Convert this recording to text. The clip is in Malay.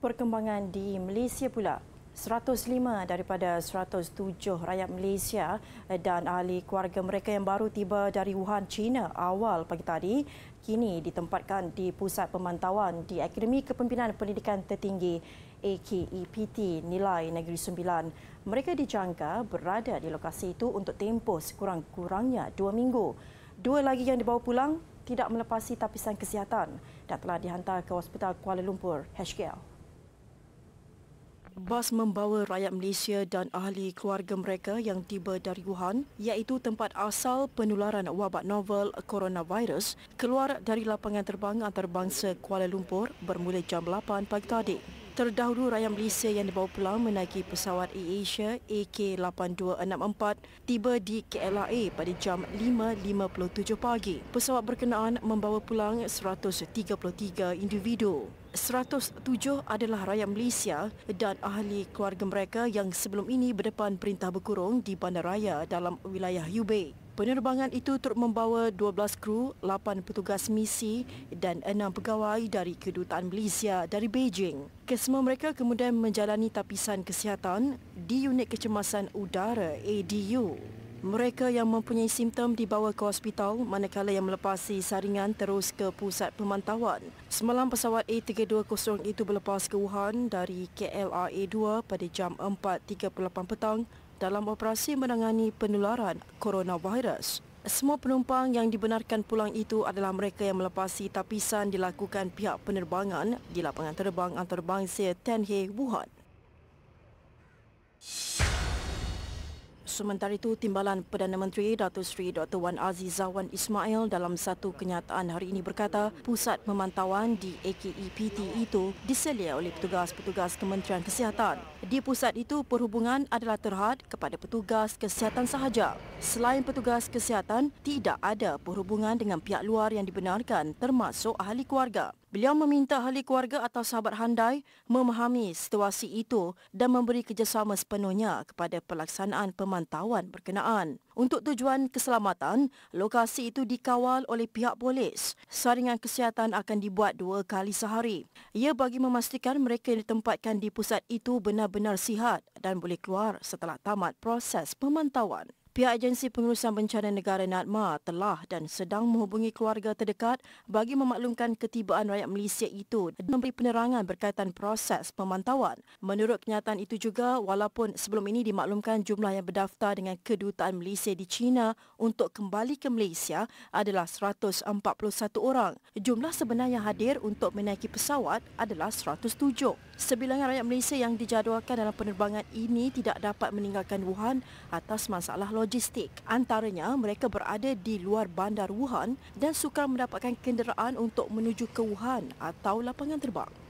perkembangan di Malaysia pula. 105 daripada 107 rakyat Malaysia eh, dan ahli keluarga mereka yang baru tiba dari Wuhan, China awal pagi tadi kini ditempatkan di Pusat Pemantauan di Akademi Kepimpinan Pendidikan Tertinggi AKEPT Nilai Negeri Sembilan. Mereka dijangka berada di lokasi itu untuk tempoh sekurang-kurangnya dua minggu. Dua lagi yang dibawa pulang tidak melepasi tapisan kesihatan dan telah dihantar ke Hospital Kuala Lumpur, HKL. Bas membawa rakyat Malaysia dan ahli keluarga mereka yang tiba dari Wuhan, iaitu tempat asal penularan wabak novel coronavirus, keluar dari lapangan terbang antarabangsa Kuala Lumpur bermula jam 8 pagi tadi. Terdahulu rakyat Malaysia yang dibawa pulang menaiki pesawat Asia AK8264 tiba di KLIA pada jam 5.57 pagi. Pesawat berkenaan membawa pulang 133 individu. 107 adalah rakyat Malaysia dan ahli keluarga mereka yang sebelum ini berdepan perintah berkurung di bandaraya dalam wilayah Hubei. Penerbangan itu turut membawa 12 kru, 8 petugas misi dan 6 pegawai dari Kedutaan Malaysia dari Beijing. Kesemua mereka kemudian menjalani tapisan kesihatan di Unit Kecemasan Udara ADU. Mereka yang mempunyai simptom dibawa ke hospital manakala yang melepasi saringan terus ke pusat pemantauan. Semalam pesawat A320 itu berlepas ke Wuhan dari KLIA2 pada jam 4.38 petang dalam operasi menangani penularan coronavirus. Semua penumpang yang dibenarkan pulang itu adalah mereka yang melepasi tapisan dilakukan pihak penerbangan di lapangan terbang antarabangsa Tianhe, Wuhan. Sementara itu, Timbalan Perdana Menteri Datuk Seri Dr. Wan Azizawan Ismail dalam satu kenyataan hari ini berkata, pusat pemantauan di AKEPT itu diselia oleh petugas-petugas Kementerian Kesihatan. Di pusat itu, perhubungan adalah terhad kepada petugas kesihatan sahaja. Selain petugas kesihatan, tidak ada perhubungan dengan pihak luar yang dibenarkan termasuk ahli keluarga. Beliau meminta ahli keluarga atau sahabat handai memahami situasi itu dan memberi kerjasama sepenuhnya kepada pelaksanaan pemantauan berkenaan. Untuk tujuan keselamatan, lokasi itu dikawal oleh pihak polis. Saringan kesihatan akan dibuat dua kali sehari. Ia bagi memastikan mereka yang ditempatkan di pusat itu benar-benar sihat dan boleh keluar setelah tamat proses pemantauan. Pihak Agensi Pengurusan Bencana Negara NADMA telah dan sedang menghubungi keluarga terdekat bagi memaklumkan ketibaan rakyat Malaysia itu dan memberi penerangan berkaitan proses pemantauan. Menurut kenyataan itu juga, walaupun sebelum ini dimaklumkan jumlah yang berdaftar dengan kedutaan Malaysia di China untuk kembali ke Malaysia adalah 141 orang. Jumlah sebenar yang hadir untuk menaiki pesawat adalah 107. Sebilangan rakyat Malaysia yang dijadualkan dalam penerbangan ini tidak dapat meninggalkan Wuhan atas masalah logistik logistik. Antaranya, mereka berada di luar bandar Wuhan dan sukar mendapatkan kenderaan untuk menuju ke Wuhan atau lapangan terbang.